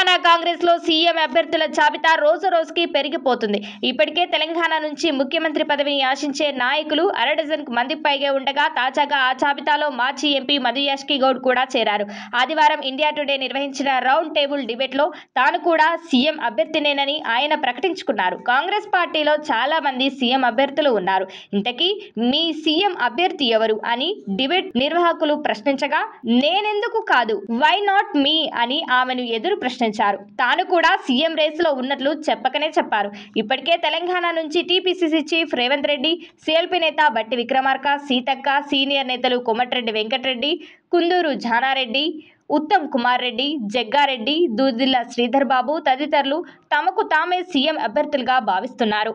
తెలంగాణ కాంగ్రెస్ లో సీఎం అభ్యర్థుల జాబితా రోజు రోజుకి పెరిగిపోతుంది ఇప్పటికే తెలంగాణ నుంచి ముఖ్యమంత్రి పదవిని ఆశించే నాయకులు అరడజన్ మంది పైగా ఉండగా తాజాగా ఆ జాబితాలో మాజీ ఎంపీ మధుయాష్కి గౌడ్ కూడా చేరారు ఆదివారం ఇండియా టుడే నిర్వహించిన రౌండ్ టేబుల్ డిబేట్ లో తాను కూడా సీఎం అభ్యర్థినేనని ఆయన ప్రకటించుకున్నారు కాంగ్రెస్ పార్టీలో చాలా మంది సీఎం అభ్యర్థులు ఉన్నారు ఇంతకీ మీ సీఎం అభ్యర్థి ఎవరు అని డిబేట్ నిర్వాహకులు ప్రశ్నించగా నేనెందుకు కాదు వై నాట్ మీ అని ఆమెను ఎదురు ప్రశ్నించారు ప్రశ్నించారు తాను కూడా సీఎం రేసులో ఉన్నట్లు చెప్పకనే చెప్పారు ఇప్పటికే తెలంగాణ నుంచి TPCC chief Revanth Reddy CLP నేత బట్టి విక్రమార్క సీతక్క సీనియర్ నేతలు కొమటిరెడ్డి వెంకటరెడ్డి కుందూరు జానారెడ్డి ఉత్తమ్ కుమార్ రెడ్డి జగ్గారెడ్డి దూదిల్ల శ్రీధర్ బాబు తదితరులు తమకు తామే సీఎం అభ్యర్థులుగా భావిస్తున్నారు